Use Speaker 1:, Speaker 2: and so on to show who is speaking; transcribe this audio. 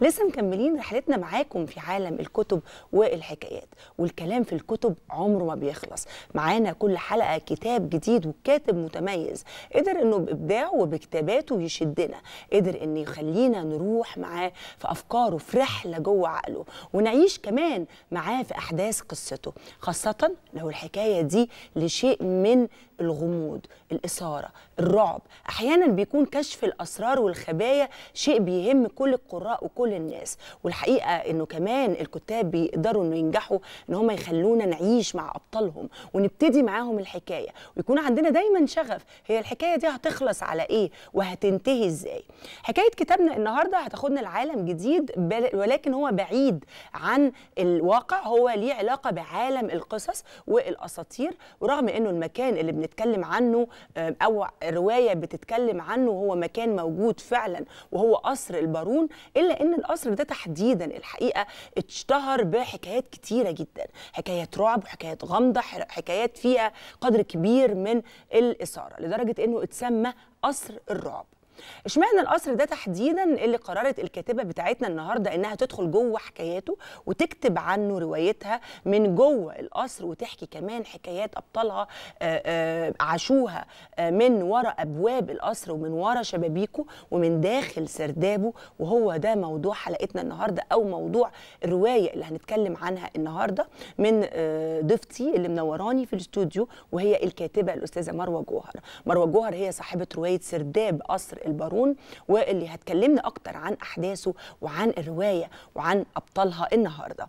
Speaker 1: لسه مكملين رحلتنا معاكم في عالم الكتب والحكايات والكلام في الكتب عمره ما بيخلص معانا كل حلقه كتاب جديد وكاتب متميز قدر انه بابداعه وبكتاباته يشدنا قدر انه يخلينا نروح معاه في افكاره في رحله جوه عقله ونعيش كمان معاه في احداث قصته خاصه لو الحكايه دي لشيء من الغموض الاثاره الرعب احيانا بيكون كشف الاسرار والخبايا شيء بيهم كل القراء وكل كل الناس والحقيقه انه كمان الكتاب بيقدروا انه ينجحوا ان هم يخلونا نعيش مع ابطالهم ونبتدي معاهم الحكايه ويكون عندنا دايما شغف هي الحكايه دي هتخلص على ايه وهتنتهي ازاي حكايه كتابنا النهارده هتاخدنا لعالم جديد ولكن هو بعيد عن الواقع هو ليه علاقه بعالم القصص والاساطير ورغم انه المكان اللي بنتكلم عنه آه، او روايه بتتكلم عنه هو مكان موجود فعلا وهو قصر البارون الا ان القصر ده تحديدا الحقيقه اشتهر بحكايات كتيره جدا حكايات رعب وحكايات غامضه حكايات فيها قدر كبير من الاثاره لدرجه انه اتسمى قصر الرعب اشمعنى القصر ده تحديدا اللي قررت الكاتبه بتاعتنا النهارده انها تدخل جوه حكاياته وتكتب عنه روايتها من جوه القصر وتحكي كمان حكايات ابطالها آه، آه، عاشوها آه، من ورا ابواب القصر ومن ورا شبابيكه ومن داخل سردابه وهو ده موضوع حلقتنا النهارده او موضوع الروايه اللي هنتكلم عنها النهارده من ضيفتي اللي منوراني في الاستوديو وهي الكاتبه الاستاذه مروه جوهر مروه جوهر هي صاحبه روايه سرداب قصر البارون واللي هتكلمنا اكتر عن احداثه وعن الروايه وعن ابطالها النهارده